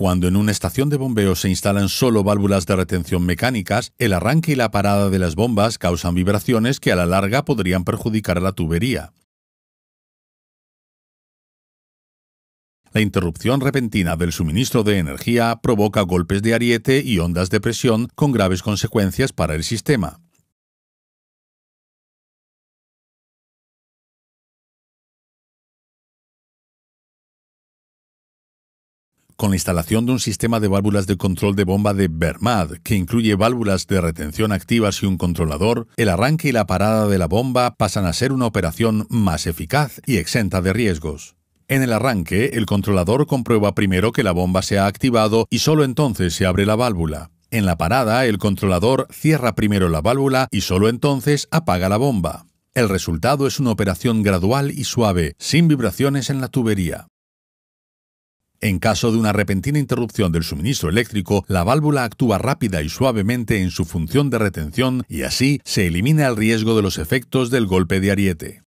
Cuando en una estación de bombeo se instalan solo válvulas de retención mecánicas, el arranque y la parada de las bombas causan vibraciones que a la larga podrían perjudicar a la tubería. La interrupción repentina del suministro de energía provoca golpes de ariete y ondas de presión con graves consecuencias para el sistema. con la instalación de un sistema de válvulas de control de bomba de Bermad, que incluye válvulas de retención activas y un controlador, el arranque y la parada de la bomba pasan a ser una operación más eficaz y exenta de riesgos. En el arranque, el controlador comprueba primero que la bomba se ha activado y solo entonces se abre la válvula. En la parada, el controlador cierra primero la válvula y solo entonces apaga la bomba. El resultado es una operación gradual y suave, sin vibraciones en la tubería. En caso de una repentina interrupción del suministro eléctrico, la válvula actúa rápida y suavemente en su función de retención y así se elimina el riesgo de los efectos del golpe de ariete.